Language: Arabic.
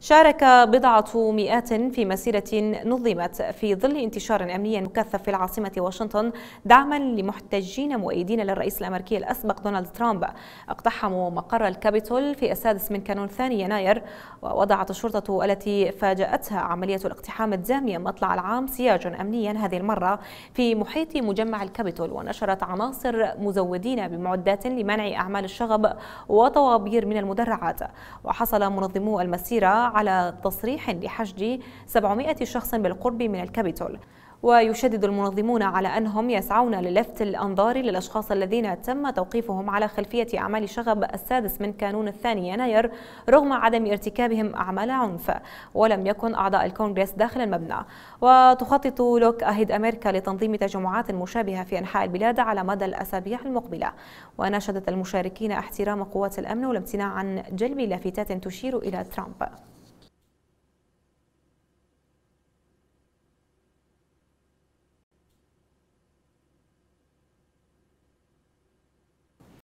شارك بضعة مئات في مسيرة نظمت في ظل انتشار أمني مكثف في العاصمة واشنطن دعما لمحتجين مؤيدين للرئيس الأمريكي الأسبق دونالد ترامب اقتحموا مقر الكابيتول في السادس من كانون الثاني يناير ووضعت الشرطة التي فاجأتها عملية الاقتحام الدامية مطلع العام سياجا أمنيا هذه المرة في محيط مجمع الكابيتول ونشرت عناصر مزودين بمعدات لمنع أعمال الشغب وطوابير من المدرعات وحصل منظمو المسيرة على تصريح لحشد 700 شخص بالقرب من الكابيتول ويشدد المنظمون على أنهم يسعون للفت الأنظار للأشخاص الذين تم توقيفهم على خلفية أعمال شغب السادس من كانون الثاني يناير رغم عدم ارتكابهم أعمال عنف ولم يكن أعضاء الكونغرس داخل المبنى وتخطط لوك أهيد أمريكا لتنظيم تجمعات مشابهة في أنحاء البلاد على مدى الأسابيع المقبلة وناشدت المشاركين احترام قوات الأمن والامتناع عن جلب لافتات تشير إلى ترامب